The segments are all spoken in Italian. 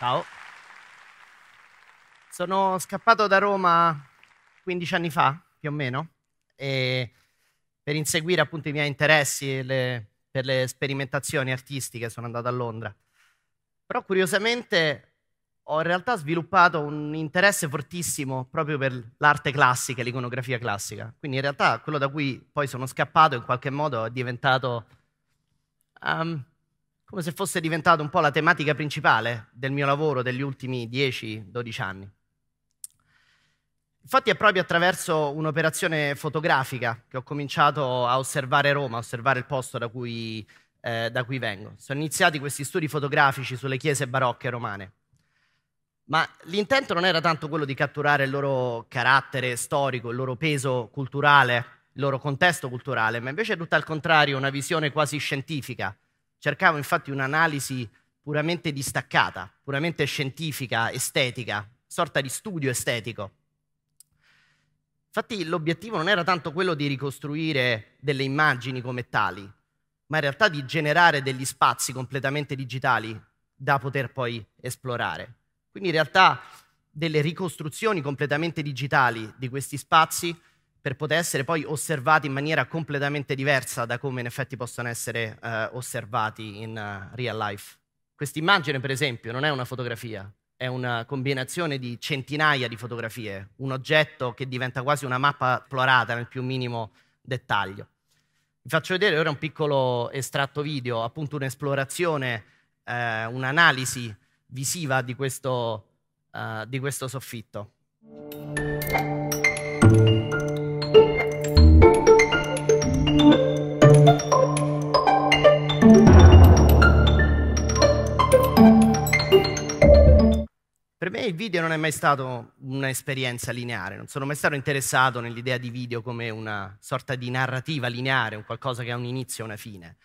Ciao. Sono scappato da Roma 15 anni fa, più o meno, per inseguire appunto i miei interessi le, per le sperimentazioni artistiche sono andato a Londra. Però curiosamente ho in realtà sviluppato un interesse fortissimo proprio per l'arte classica l'iconografia classica. Quindi in realtà quello da cui poi sono scappato in qualche modo è diventato um, come se fosse diventata un po' la tematica principale del mio lavoro degli ultimi 10-12 anni. Infatti è proprio attraverso un'operazione fotografica che ho cominciato a osservare Roma, a osservare il posto da cui, eh, da cui vengo. Sono iniziati questi studi fotografici sulle chiese barocche romane. Ma l'intento non era tanto quello di catturare il loro carattere storico, il loro peso culturale, il loro contesto culturale, ma invece è tutto al contrario una visione quasi scientifica Cercavo infatti un'analisi puramente distaccata, puramente scientifica, estetica, sorta di studio estetico. Infatti l'obiettivo non era tanto quello di ricostruire delle immagini come tali, ma in realtà di generare degli spazi completamente digitali da poter poi esplorare. Quindi in realtà delle ricostruzioni completamente digitali di questi spazi per poter essere poi osservati in maniera completamente diversa da come in effetti possono essere uh, osservati in uh, real life. Quest'immagine, per esempio, non è una fotografia, è una combinazione di centinaia di fotografie, un oggetto che diventa quasi una mappa plorata nel più minimo dettaglio. Vi faccio vedere ora un piccolo estratto video, appunto un'esplorazione, eh, un'analisi visiva di questo, uh, di questo soffitto. il video non è mai stato un'esperienza lineare, non sono mai stato interessato nell'idea di video come una sorta di narrativa lineare, un qualcosa che ha un inizio e una fine.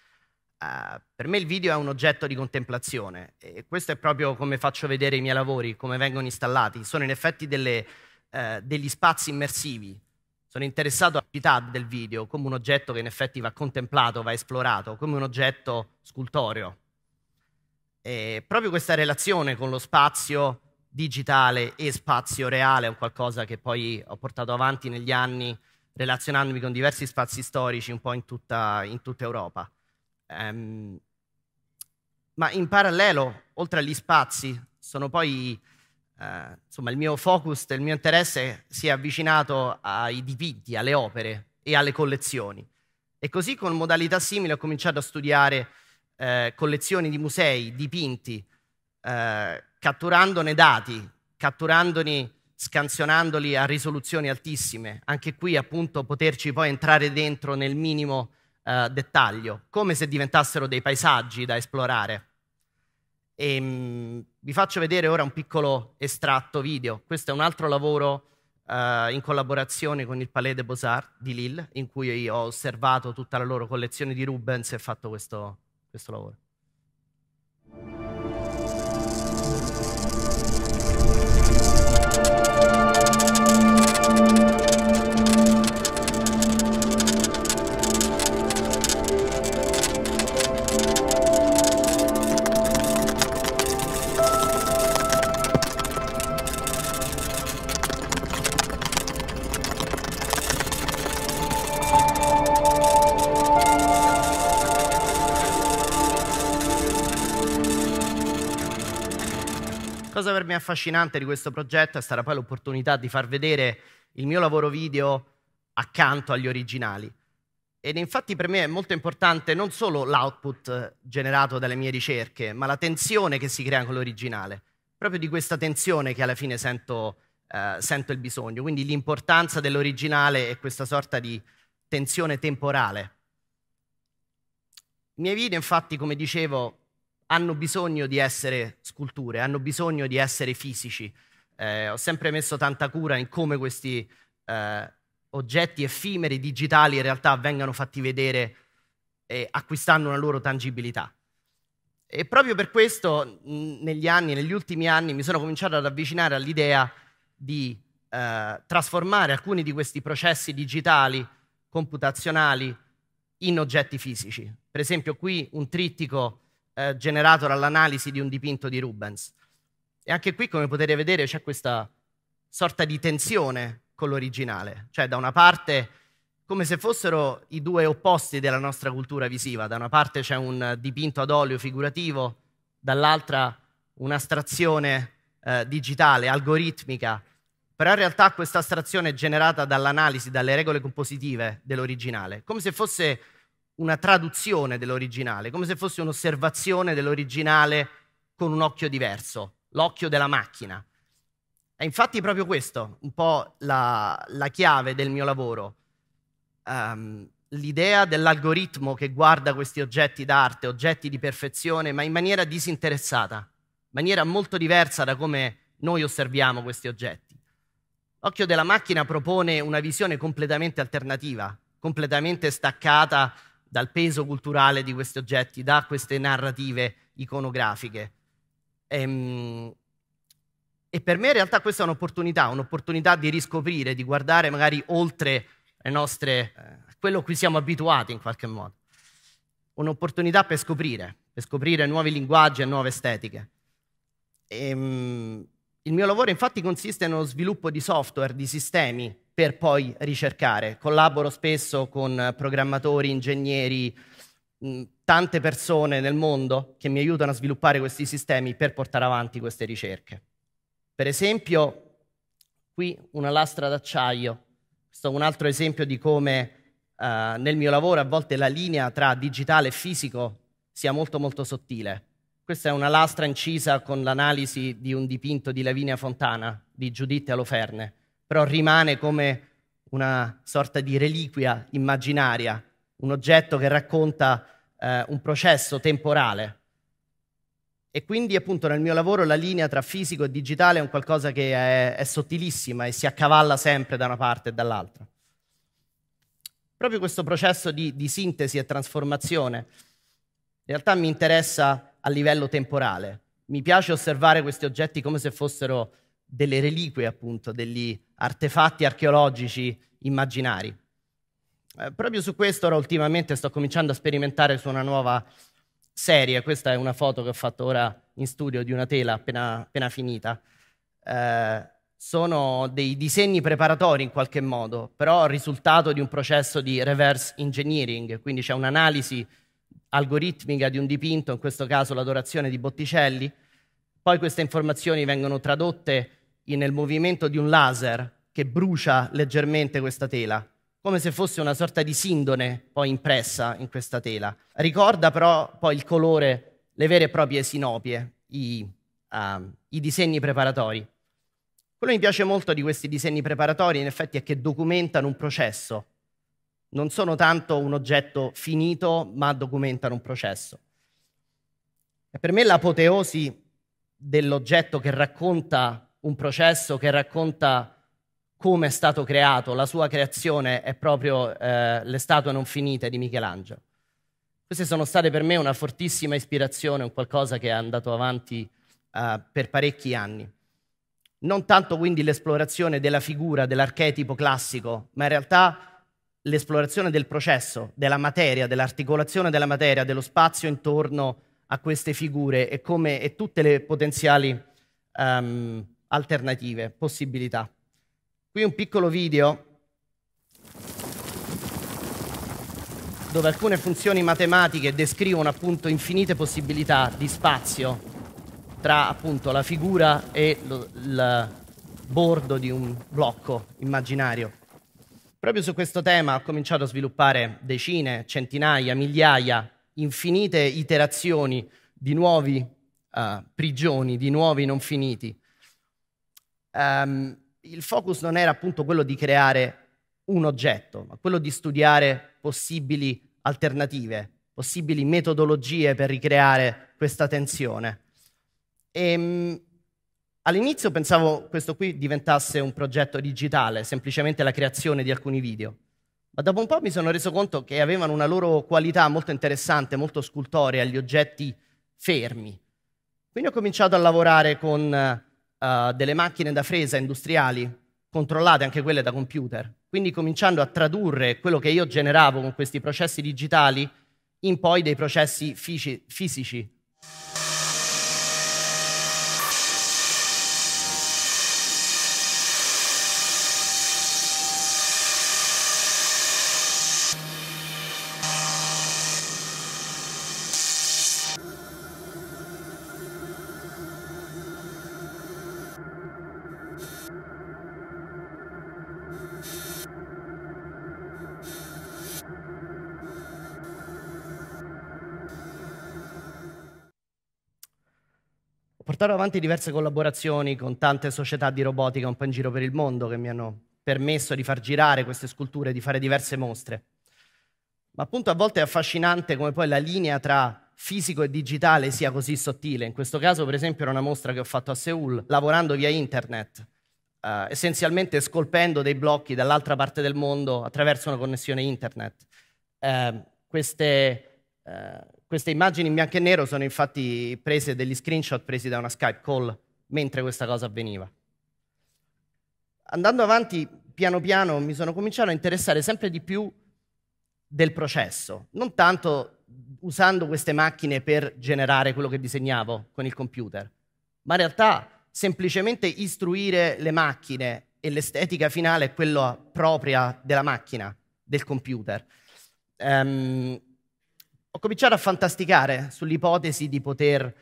Uh, per me il video è un oggetto di contemplazione e questo è proprio come faccio vedere i miei lavori, come vengono installati. Sono in effetti delle, uh, degli spazi immersivi. Sono interessato alla qualità del video come un oggetto che in effetti va contemplato, va esplorato, come un oggetto scultoreo. E proprio questa relazione con lo spazio digitale e spazio reale, è un qualcosa che poi ho portato avanti negli anni relazionandomi con diversi spazi storici un po' in tutta, in tutta Europa. Um, ma in parallelo, oltre agli spazi, sono poi, eh, insomma, il mio focus, il mio interesse si è avvicinato ai dipinti, alle opere e alle collezioni. E così con modalità simili ho cominciato a studiare eh, collezioni di musei, dipinti, eh, catturandone dati, catturandoli, scansionandoli a risoluzioni altissime. Anche qui appunto poterci poi entrare dentro nel minimo eh, dettaglio, come se diventassero dei paesaggi da esplorare. E, ehm, mh, vi faccio vedere ora un piccolo estratto video. Questo è un altro lavoro Uh, in collaborazione con il Palais de Beaux-Arts di Lille, in cui ho osservato tutta la loro collezione di Rubens e ho fatto questo, questo lavoro. cosa per me affascinante di questo progetto è stata poi l'opportunità di far vedere il mio lavoro video accanto agli originali. Ed infatti per me è molto importante non solo l'output eh, generato dalle mie ricerche, ma la tensione che si crea con l'originale. Proprio di questa tensione che alla fine sento, eh, sento il bisogno. Quindi l'importanza dell'originale e questa sorta di tensione temporale. I miei video, infatti, come dicevo, hanno bisogno di essere sculture, hanno bisogno di essere fisici. Eh, ho sempre messo tanta cura in come questi eh, oggetti effimeri digitali in realtà vengano fatti vedere eh, acquistando una loro tangibilità. E proprio per questo negli anni, negli ultimi anni, mi sono cominciato ad avvicinare all'idea di eh, trasformare alcuni di questi processi digitali, computazionali, in oggetti fisici. Per esempio qui un trittico eh, generato dall'analisi di un dipinto di Rubens. E anche qui, come potete vedere, c'è questa sorta di tensione con l'originale, cioè da una parte come se fossero i due opposti della nostra cultura visiva, da una parte c'è un dipinto ad olio figurativo, dall'altra un'astrazione eh, digitale, algoritmica, però in realtà questa astrazione è generata dall'analisi, dalle regole compositive dell'originale, come se fosse una traduzione dell'originale, come se fosse un'osservazione dell'originale con un occhio diverso, l'occhio della macchina. È infatti proprio questo un po' la, la chiave del mio lavoro, um, l'idea dell'algoritmo che guarda questi oggetti d'arte, oggetti di perfezione, ma in maniera disinteressata, in maniera molto diversa da come noi osserviamo questi oggetti. L'occhio della macchina propone una visione completamente alternativa, completamente staccata dal peso culturale di questi oggetti, da queste narrative iconografiche. E, ehm, e per me in realtà questa è un'opportunità, un'opportunità di riscoprire, di guardare magari oltre le nostre, eh, quello a cui siamo abituati in qualche modo. Un'opportunità per scoprire, per scoprire nuovi linguaggi e nuove estetiche. E, ehm, il mio lavoro infatti consiste nello sviluppo di software, di sistemi per poi ricercare. Collaboro spesso con programmatori, ingegneri, tante persone nel mondo che mi aiutano a sviluppare questi sistemi per portare avanti queste ricerche. Per esempio, qui una lastra d'acciaio, questo è un altro esempio di come uh, nel mio lavoro a volte la linea tra digitale e fisico sia molto molto sottile. Questa è una lastra incisa con l'analisi di un dipinto di Lavinia Fontana, di Giuditta Aloferne però rimane come una sorta di reliquia immaginaria, un oggetto che racconta eh, un processo temporale. E quindi appunto nel mio lavoro la linea tra fisico e digitale è un qualcosa che è, è sottilissima e si accavalla sempre da una parte e dall'altra. Proprio questo processo di, di sintesi e trasformazione in realtà mi interessa a livello temporale. Mi piace osservare questi oggetti come se fossero delle reliquie, appunto, degli artefatti archeologici immaginari. Eh, proprio su questo ora ultimamente sto cominciando a sperimentare su una nuova serie, questa è una foto che ho fatto ora in studio di una tela appena, appena finita. Eh, sono dei disegni preparatori in qualche modo, però risultato di un processo di reverse engineering, quindi c'è un'analisi algoritmica di un dipinto, in questo caso l'adorazione di Botticelli, poi queste informazioni vengono tradotte nel movimento di un laser che brucia leggermente questa tela, come se fosse una sorta di sindone poi impressa in questa tela. Ricorda però poi il colore, le vere e proprie sinopie, i, uh, i disegni preparatori. Quello che mi piace molto di questi disegni preparatori in effetti è che documentano un processo. Non sono tanto un oggetto finito, ma documentano un processo. E per me l'apoteosi dell'oggetto che racconta un processo che racconta come è stato creato, la sua creazione è proprio eh, le statue non finite di Michelangelo. Queste sono state per me una fortissima ispirazione, un qualcosa che è andato avanti eh, per parecchi anni. Non tanto quindi l'esplorazione della figura, dell'archetipo classico, ma in realtà l'esplorazione del processo, della materia, dell'articolazione della materia, dello spazio intorno a queste figure e, come, e tutte le potenziali um, alternative, possibilità. Qui un piccolo video dove alcune funzioni matematiche descrivono appunto infinite possibilità di spazio tra appunto la figura e lo, il bordo di un blocco immaginario. Proprio su questo tema ho cominciato a sviluppare decine, centinaia, migliaia, infinite iterazioni di nuovi uh, prigioni, di nuovi non finiti, ehm, il focus non era appunto quello di creare un oggetto, ma quello di studiare possibili alternative, possibili metodologie per ricreare questa tensione. E, ehm, all'inizio pensavo questo qui diventasse un progetto digitale, semplicemente la creazione di alcuni video, ma dopo un po' mi sono reso conto che avevano una loro qualità molto interessante, molto scultorea, gli oggetti fermi. Quindi ho cominciato a lavorare con eh, delle macchine da fresa industriali, controllate anche quelle da computer. Quindi cominciando a tradurre quello che io generavo con questi processi digitali in poi dei processi fisici, portato avanti diverse collaborazioni con tante società di robotica un po' in giro per il mondo che mi hanno permesso di far girare queste sculture, di fare diverse mostre. Ma appunto a volte è affascinante come poi la linea tra fisico e digitale sia così sottile. In questo caso, per esempio, era una mostra che ho fatto a Seoul lavorando via internet, eh, essenzialmente scolpendo dei blocchi dall'altra parte del mondo attraverso una connessione internet. Eh, queste, eh, queste immagini in bianco e nero sono infatti prese degli screenshot presi da una Skype call mentre questa cosa avveniva. Andando avanti, piano piano mi sono cominciato a interessare sempre di più del processo, non tanto usando queste macchine per generare quello che disegnavo con il computer, ma in realtà semplicemente istruire le macchine e l'estetica finale è quella propria della macchina, del computer. Um, ho cominciato a fantasticare sull'ipotesi di poter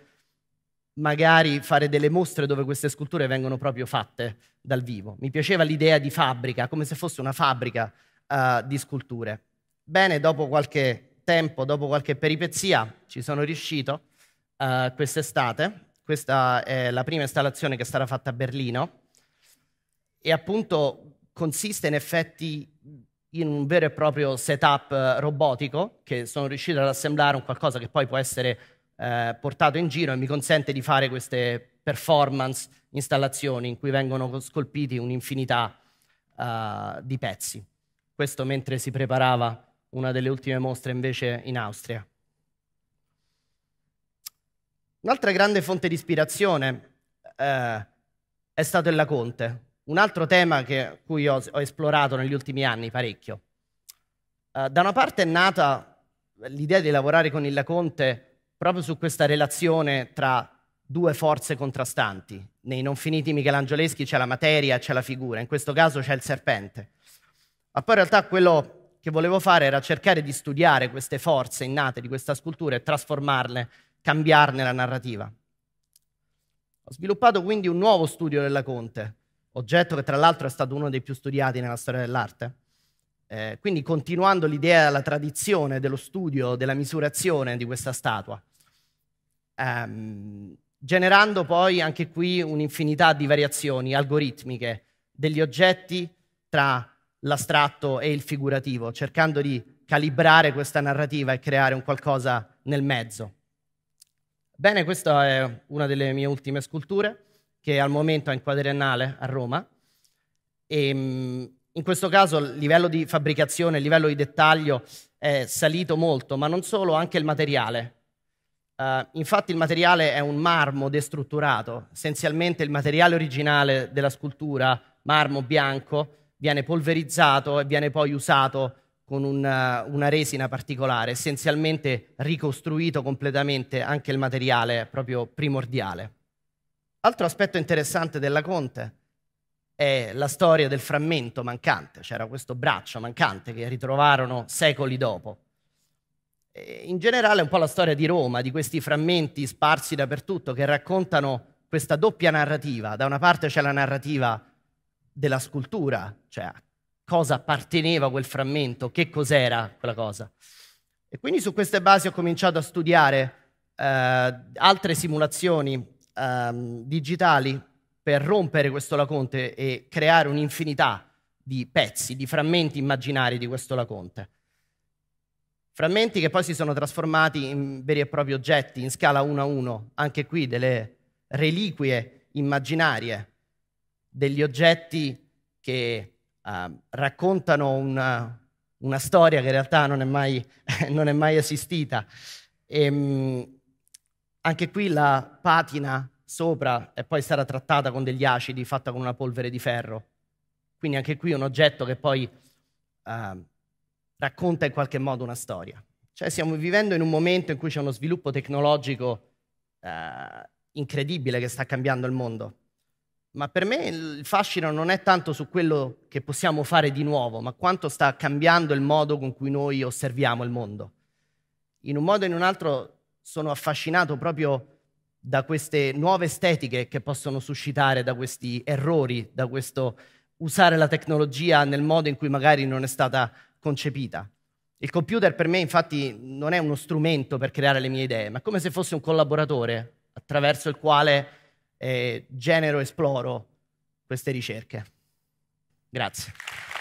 magari fare delle mostre dove queste sculture vengono proprio fatte dal vivo. Mi piaceva l'idea di fabbrica, come se fosse una fabbrica uh, di sculture. Bene, dopo qualche tempo, dopo qualche peripezia, ci sono riuscito uh, quest'estate. Questa è la prima installazione che sarà fatta a Berlino e appunto consiste in effetti in un vero e proprio setup eh, robotico che sono riuscito ad assemblare un qualcosa che poi può essere eh, portato in giro e mi consente di fare queste performance installazioni in cui vengono scolpiti un'infinità eh, di pezzi. Questo mentre si preparava una delle ultime mostre invece in Austria. Un'altra grande fonte di ispirazione eh, è stato il Laconte, un altro tema che, cui ho, ho esplorato negli ultimi anni parecchio. Uh, da una parte è nata l'idea di lavorare con il Laconte proprio su questa relazione tra due forze contrastanti. Nei non finiti michelangioleschi c'è la materia, c'è la figura, in questo caso c'è il serpente. Ma poi in realtà quello che volevo fare era cercare di studiare queste forze innate di questa scultura e trasformarle, cambiarne la narrativa. Ho sviluppato quindi un nuovo studio della Conte, oggetto che tra l'altro è stato uno dei più studiati nella storia dell'arte. Eh, quindi continuando l'idea, la tradizione dello studio, della misurazione di questa statua, ehm, generando poi anche qui un'infinità di variazioni algoritmiche degli oggetti tra l'astratto e il figurativo, cercando di calibrare questa narrativa e creare un qualcosa nel mezzo. Bene, questa è una delle mie ultime sculture che al momento è in quadriennale a Roma. E, ehm, in questo caso il livello di fabbricazione, il livello di dettaglio è salito molto, ma non solo, anche il materiale. Uh, infatti il materiale è un marmo destrutturato, essenzialmente il materiale originale della scultura, marmo bianco, viene polverizzato e viene poi usato con una, eh, una resina particolare, essenzialmente ricostruito completamente anche il materiale proprio primordiale. Altro aspetto interessante della Conte è la storia del frammento mancante, c'era questo braccio mancante che ritrovarono secoli dopo. in generale è un po' la storia di Roma, di questi frammenti sparsi dappertutto che raccontano questa doppia narrativa. Da una parte c'è la narrativa della scultura, cioè a cosa apparteneva quel frammento, che cos'era quella cosa. E quindi su queste basi ho cominciato a studiare eh, altre simulazioni um, digitali per rompere questo Laconte e creare un'infinità di pezzi, di frammenti immaginari di questo Laconte. Frammenti che poi si sono trasformati in veri e propri oggetti in scala 1 a 1, anche qui delle reliquie immaginarie, degli oggetti che uh, raccontano una, una, storia che in realtà non è mai, non è mai esistita. E, ehm, anche qui la patina sopra è poi stata trattata con degli acidi, fatta con una polvere di ferro. Quindi anche qui un oggetto che poi eh, racconta in qualche modo una storia. Cioè stiamo vivendo in un momento in cui c'è uno sviluppo tecnologico eh, incredibile che sta cambiando il mondo. Ma per me il fascino non è tanto su quello che possiamo fare di nuovo, ma quanto sta cambiando il modo con cui noi osserviamo il mondo. In un modo o in un altro sono affascinato proprio da queste nuove estetiche che possono suscitare da questi errori, da questo usare la tecnologia nel modo in cui magari non è stata concepita. Il computer per me infatti non è uno strumento per creare le mie idee, ma come se fosse un collaboratore attraverso il quale eh, genero e esploro queste ricerche. Grazie.